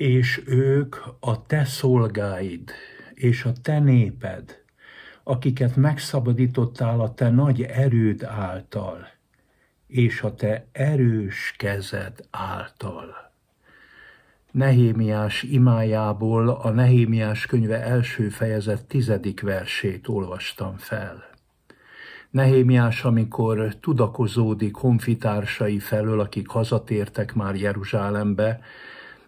és ők a te szolgáid és a te néped, akiket megszabadítottál a te nagy erőd által, és a te erős kezed által. Nehémiás imájából a Nehémiás könyve első fejezet tizedik versét olvastam fel. Nehémiás, amikor tudakozódik honfitársai felől, akik hazatértek már Jeruzsálembe,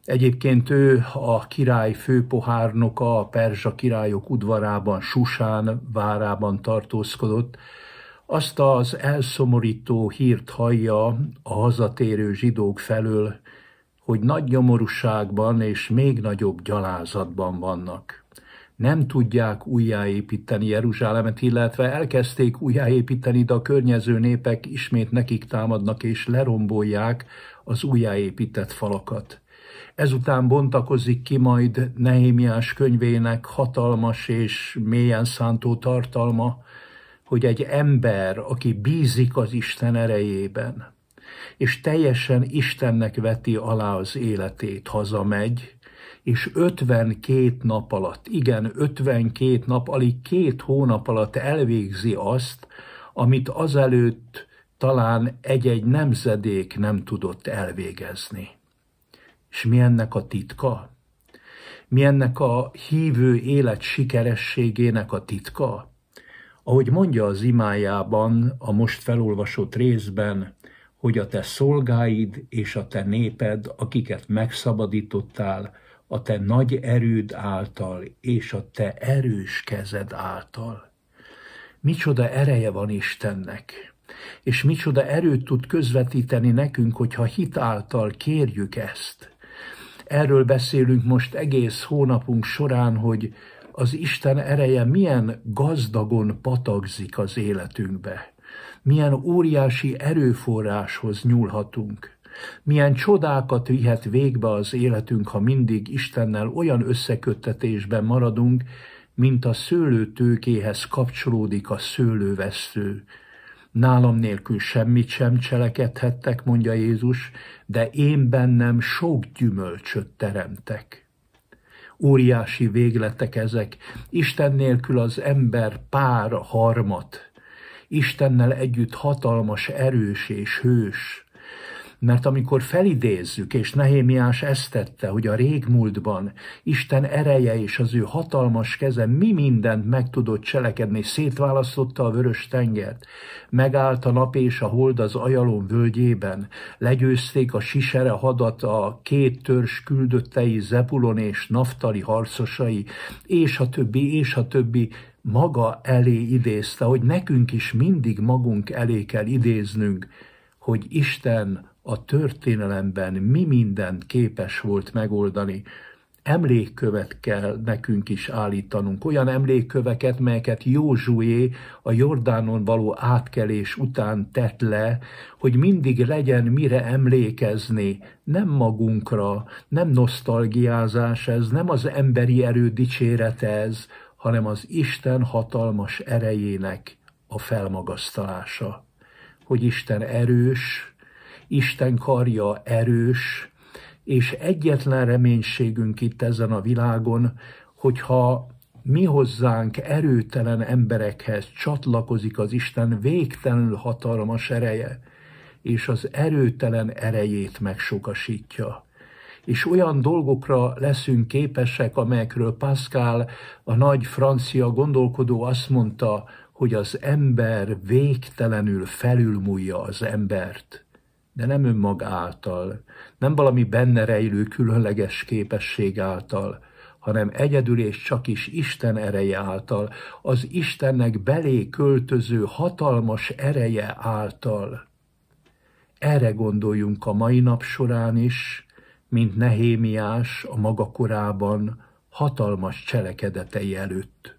Egyébként ő a király főpohárnoka a perzsa királyok udvarában, Susán várában tartózkodott. Azt az elszomorító hírt hallja a hazatérő zsidók felől, hogy nagy nyomorúságban és még nagyobb gyalázatban vannak. Nem tudják újjáépíteni Jeruzsálemet, illetve elkezdték újjáépíteni, de a környező népek ismét nekik támadnak és lerombolják az újjáépített falakat. Ezután bontakozik ki majd Nehémiás könyvének hatalmas és mélyen szántó tartalma, hogy egy ember, aki bízik az Isten erejében, és teljesen Istennek veti alá az életét, hazamegy, és 52 nap alatt, igen, 52 nap, alig két hónap alatt elvégzi azt, amit azelőtt talán egy-egy nemzedék nem tudott elvégezni. És mi ennek a titka? Mi ennek a hívő élet sikerességének a titka? Ahogy mondja az imájában, a most felolvasott részben, hogy a te szolgáid és a te néped, akiket megszabadítottál, a te nagy erőd által és a te erős kezed által. Micsoda ereje van Istennek, és micsoda erőt tud közvetíteni nekünk, hogyha hit által kérjük ezt. Erről beszélünk most egész hónapunk során, hogy az Isten ereje milyen gazdagon patagzik az életünkbe, milyen óriási erőforráshoz nyúlhatunk, milyen csodákat vihet végbe az életünk, ha mindig Istennel olyan összeköttetésben maradunk, mint a szőlőtőkéhez kapcsolódik a szőlővesztő, Nálam nélkül semmit sem cselekedhettek, mondja Jézus, de én bennem sok gyümölcsöt teremtek. Óriási végletek ezek, Isten nélkül az ember pár harmat, Istennel együtt hatalmas, erős és hős, mert amikor felidézzük, és Nehémiás ezt tette, hogy a régmúltban Isten ereje és az ő hatalmas keze mi mindent meg tudott cselekedni, szétválasztotta a vörös tengert, megállt a nap és a hold az ajalom völgyében, legyőzték a sisere hadat a két törzs küldöttei Zebulon és Naftali harcosai, és a többi, és a többi, maga elé idézte, hogy nekünk is mindig magunk elé kell idéznünk, hogy Isten a történelemben mi mindent képes volt megoldani, emlékkövet kell nekünk is állítanunk, olyan emlékköveket, melyeket Józsué a Jordánon való átkelés után tett le, hogy mindig legyen mire emlékezni, nem magunkra, nem nosztalgiázás ez, nem az emberi erő dicsérete ez, hanem az Isten hatalmas erejének a felmagasztalása hogy Isten erős, Isten karja erős, és egyetlen reménységünk itt ezen a világon, hogyha mi hozzánk erőtelen emberekhez csatlakozik az Isten végtelenül hatalmas ereje, és az erőtelen erejét megsokasítja. És olyan dolgokra leszünk képesek, amelyekről Pascal, a nagy francia gondolkodó azt mondta, hogy az ember végtelenül felülmúlja az embert, de nem önmag által, nem valami benne rejlő különleges képesség által, hanem egyedül és csak is Isten ereje által, az Istennek belé költöző hatalmas ereje által. Erre gondoljunk a mai nap során is, mint Nehémiás a maga korában hatalmas cselekedetei előtt.